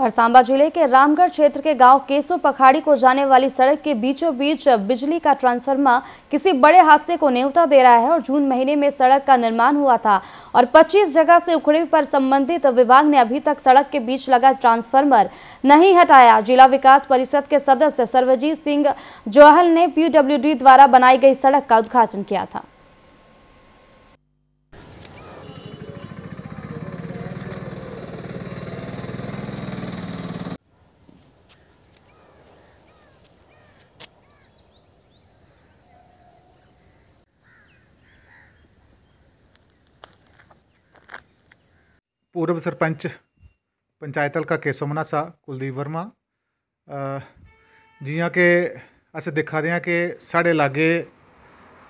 और सांबा जिले के रामगढ़ क्षेत्र के गांव केसो पखाड़ी को जाने वाली सड़क के बीचों बीच बिजली का ट्रांसफार्मर किसी बड़े हादसे को न्योता दे रहा है और जून महीने में सड़क का निर्माण हुआ था और 25 जगह से उखड़े पर संबंधित विभाग ने अभी तक सड़क के बीच लगा ट्रांसफार्मर नहीं हटाया जिला विकास परिषद के सदस्य सर्वजीत सिंह जोहल ने पीडब्ल्यू द्वारा बनाई गई सड़क का उद्घाटन किया था पूर्व ਸਰਪੰਚ ਪੰਚਾਇਤ ਹਲਕਾ ਕੇਸੋਮਨਾ ਸਾ ਕੁਲਦੀਪ ਵਰਮਾ ਜਿਵੇਂ ਕਿ ਅਸੀਂ ਦਿਖਾ ਰਹੇ ਹਾਂ ਕਿ ਸਾਡੇ ਲਾਗੇ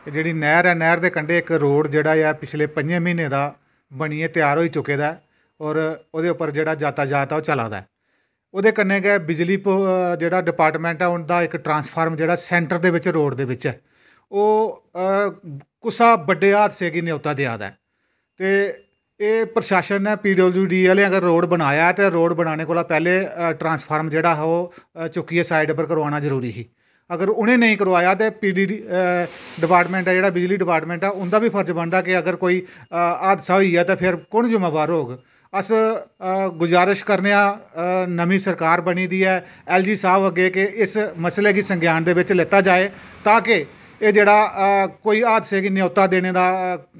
ਜਿਹੜੀ ਨਹਿਰ ਹੈ ਨਹਿਰ ਦੇ ਕੰਢੇ ਇੱਕ ਰੋਡ ਜਿਹੜਾ ਆ ਪਿਛਲੇ 5 ਮਹੀਨੇ ਦਾ ਬਣੀਏ ਤਿਆਰ ਹੋਈ ਚੁੱਕੇ ਦਾ ਔਰ ਉਹਦੇ ਉੱਪਰ ਜਿਹੜਾ ਜਾਤਾ ਜਾਤਾ ਉਹ ਚਲਾਦਾ ਉਹਦੇ ਕੰਨੇ ਗਏ ਬਿਜਲੀ ਜਿਹੜਾ ਡਿਪਾਰਟਮੈਂਟ ਆ ਉਹਦਾ ਇੱਕ ਟਰਾਂਸਫਾਰਮ ਜਿਹੜਾ ਸੈਂਟਰ ਦੇ ਵਿੱਚ ਰੋਡ ਦੇ ਵਿੱਚ ਹੈ ਉਹ ਕੁਸਾ ਵੱਡੇ ਹਾਦਸੇ ਕੀ ਨਿਉਤਾ ਦੇ ਆਦਾ ਤੇ ਇਹ ਪ੍ਰਸ਼ਾਸਨ ਨੇ ਪੀਡਬਲਯੂਡੀ ਵਾਲੇ ਅਗਰ ਰੋਡ ਬਣਾਇਆ ਤੇ ਰੋਡ ਬਣਾਉਣੇ ਕੋਲਾ ਪਹਿਲੇ ਟਰਾਂਸਫਾਰਮ ਜਿਹੜਾ ਹੋ ਉਹ ਚੁੱਕੀਏ ਸਾਈਡ ਉੱਪਰ ਕਰਵਾਉਣਾ ਜ਼ਰੂਰੀ ਸੀ ਅਗਰ ਉਹਨੇ ਨਹੀਂ ਕਰਵਾਇਆ ਤੇ ਪੀਡੀ ਡਿਪਾਰਟਮੈਂਟ ਹੈ ਜਿਹੜਾ ਬਿਜਲੀ ਡਿਪਾਰਟਮੈਂਟ ਆ ਉਹਦਾ ਵੀ ਫਰਜ਼ ਬਣਦਾ ਕਿ ਅਗਰ ਕੋਈ ਹਾਦਸਾ ਹੋਈ ਹੈ ਤਾਂ ਫਿਰ ਕੌਣ ਜ਼ਿੰਮੇਵਾਰ ਹੋਗ ਅਸ ਗੁਜ਼ਾਰਿਸ਼ ਕਰਨੇ ਆ ਨਵੀਂ ਸਰਕਾਰ ਬਣੀ ਦੀ ਹੈ ਐਲਜੀ ਸਾਹਿਬ ਅੱਗੇ ਕਿ ਇਸ ਮਸਲੇ ਦੀ ਸੰਗਿਆਨ ਦੇ ਵਿੱਚ ਲਿੱਤਾ ਜਾਏ ਤਾਂ ਕਿ ये जरा कोई हादसे की न्यौता देने का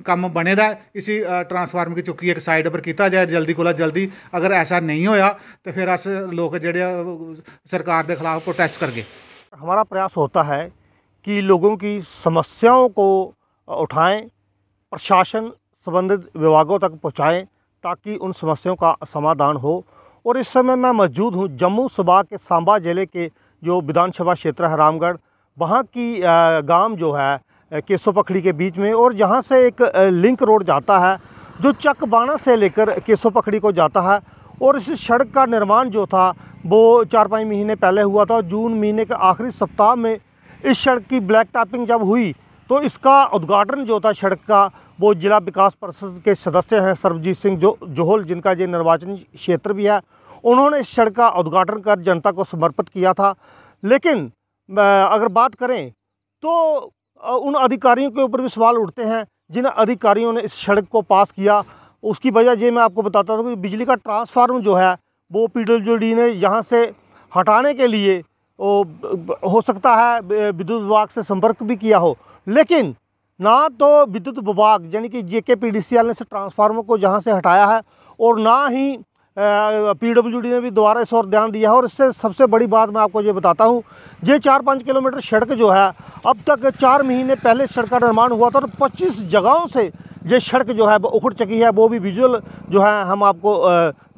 कम बने दा इसी ट्रांसफार्मर की चुकी एक साइड पर किया जाए जल्दी कोला जल्दी अगर ऐसा नहीं होया तो फिर अस लोग जेह्ड़े सरकार के खिलाफ प्रोटेस्ट करके हमारा प्रयास होता है कि लोगों की समस्याओं को उठाएं प्रशासन संबंधित विभागों तक पहुँचाएँ ताकि उन समस्याओं का समाधान हो और इस समय मैं मौजूद हूँ जम्मू सुबह के सांबा ज़िले के जो विधानसभा क्षेत्र है रामगढ़ वहाँ की गांव जो है केसो पखड़ी के बीच में और जहाँ से एक लिंक रोड जाता है जो चकबाना से लेकर केसो पखड़ी को जाता है और इस सड़क का निर्माण जो था वो चार पाँच महीने पहले हुआ था जून महीने के आखिरी सप्ताह में इस सड़क की ब्लैक टैपिंग जब हुई तो इसका उद्घाटन जो था सड़क का वो जिला विकास परिषद के सदस्य हैं सरबजीत सिंह जो जोहल जिनका ये निर्वाचन क्षेत्र भी है उन्होंने इस सड़क का उद्घाटन कर जनता को समर्पित किया था लेकिन अगर बात करें तो उन अधिकारियों के ऊपर भी सवाल उठते हैं जिन अधिकारियों ने इस सड़क को पास किया उसकी वजह ये मैं आपको बताता था कि बिजली का ट्रांसफार्म जो है वो पी ने यहाँ से हटाने के लिए हो सकता है विद्युत विभाग से संपर्क भी किया हो लेकिन ना तो विद्युत विभाग यानी कि J K P D C L ने ट्रांसफार्मर को जहाँ से हटाया है और ना ही पीडब्ल्यूडी ने भी दोबारा इस और ध्यान दिया है और इससे सबसे बड़ी बात मैं आपको ये बताता हूँ ये चार पाँच किलोमीटर सड़क जो है अब तक चार महीने पहले सड़क का निर्माण हुआ था और पच्चीस जगहों से ये सड़क जो है वो उखड़ चुकी है वो भी विजुअल जो है हम आपको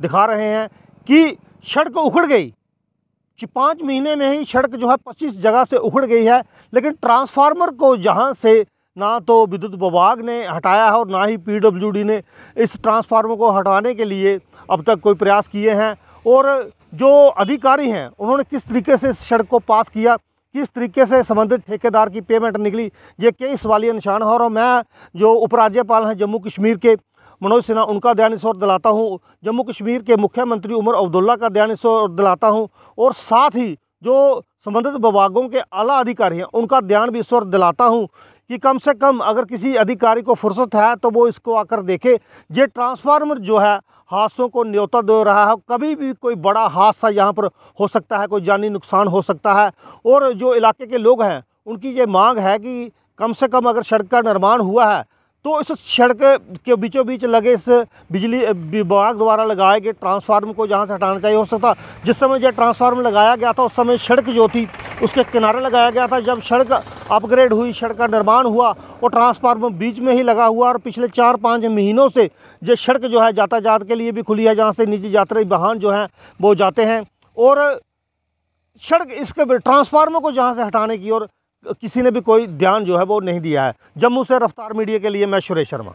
दिखा रहे हैं कि सड़क उखड़ गई पाँच महीने में ही सड़क जो है पच्चीस जगह से उखड़ गई है लेकिन ट्रांसफार्मर को जहाँ से ना तो विद्युत विभाग ने हटाया है और ना ही पीडब्ल्यूडी ने इस ट्रांसफार्मर को हटाने के लिए अब तक कोई प्रयास किए हैं और जो अधिकारी हैं उन्होंने किस तरीके से सड़क को पास किया किस तरीके से संबंधित ठेकेदार की पेमेंट निकली ये कई सवालिया निशान है और मैं जो उपराज्यपाल हैं जम्मू कश्मीर के मनोज सिन्हा उनका दयान और दिलाता हूँ जम्मू कश्मीर के मुख्यमंत्री उमर अब्दुल्ला का दयान और दिलाता हूँ और साथ ही जो संबंधित विभागों के आला अधिकारी हैं उनका ध्यान भी इस ओर दिलाता हूँ कि कम से कम अगर किसी अधिकारी को फुर्सत है तो वो इसको आकर देखे ये ट्रांसफार्मर जो है हादसों को न्योता दे रहा है कभी भी कोई बड़ा हादसा यहाँ पर हो सकता है कोई जानी नुकसान हो सकता है और जो इलाके के लोग हैं उनकी ये मांग है कि कम से कम अगर सड़क का निर्माण हुआ है तो इस सड़क के बीचों बीच लगे इस बिजली विभाग द्वारा लगाए गए ट्रांसफार्म को जहाँ से हटाना चाहिए हो सकता जिस समय यह ट्रांसफार्म लगाया गया था उस समय सड़क जो थी उसके किनारे लगाया गया था जब सड़क अपग्रेड हुई सड़क का निर्माण हुआ और ट्रांसफार्मर बीच में ही लगा हुआ और पिछले चार पाँच महीनों से जो सड़क जो है यातायात के लिए भी खुली है जहाँ से निजी यात्री वाहन जो हैं वो जाते हैं और सड़क इसके ट्रांसफार्मर को जहाँ से हटाने की और किसी ने भी कोई ध्यान जो है वो नहीं दिया है जम्मू से रफ्तार मीडिया के लिए मैं सुरेश शर्मा